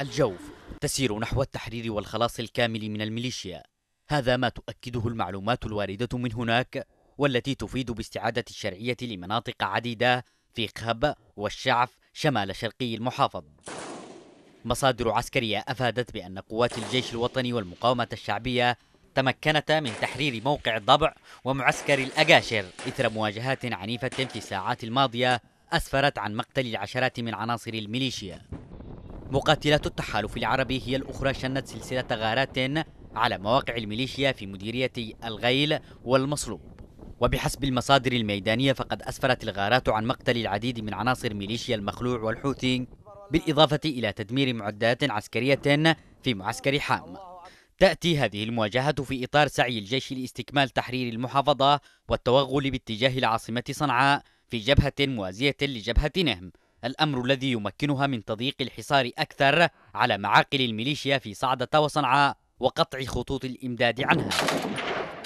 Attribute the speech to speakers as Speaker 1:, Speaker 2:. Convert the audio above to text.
Speaker 1: الجوف تسير نحو التحرير والخلاص الكامل من الميليشيا هذا ما تؤكده المعلومات الواردة من هناك والتي تفيد باستعادة الشرعية لمناطق عديدة في خب والشعف شمال شرقي المحافظ مصادر عسكرية أفادت بأن قوات الجيش الوطني والمقاومة الشعبية تمكنتا من تحرير موقع الضبع ومعسكر الأجاشر إثر مواجهات عنيفة في الساعات الماضية أسفرت عن مقتل العشرات من عناصر الميليشيا مقاتلات التحالف العربي هي الأخرى شنت سلسلة غارات على مواقع الميليشيا في مديرية الغيل والمصلوب وبحسب المصادر الميدانية فقد أسفرت الغارات عن مقتل العديد من عناصر ميليشيا المخلوع والحوثي بالإضافة إلى تدمير معدات عسكرية في معسكر حام تأتي هذه المواجهة في إطار سعي الجيش لاستكمال تحرير المحافظة والتوغل باتجاه العاصمة صنعاء في جبهة موازية لجبهة نهم الأمر الذي يمكنها من تضييق الحصار أكثر على معاقل الميليشيا في صعدة وصنعاء وقطع خطوط الإمداد عنها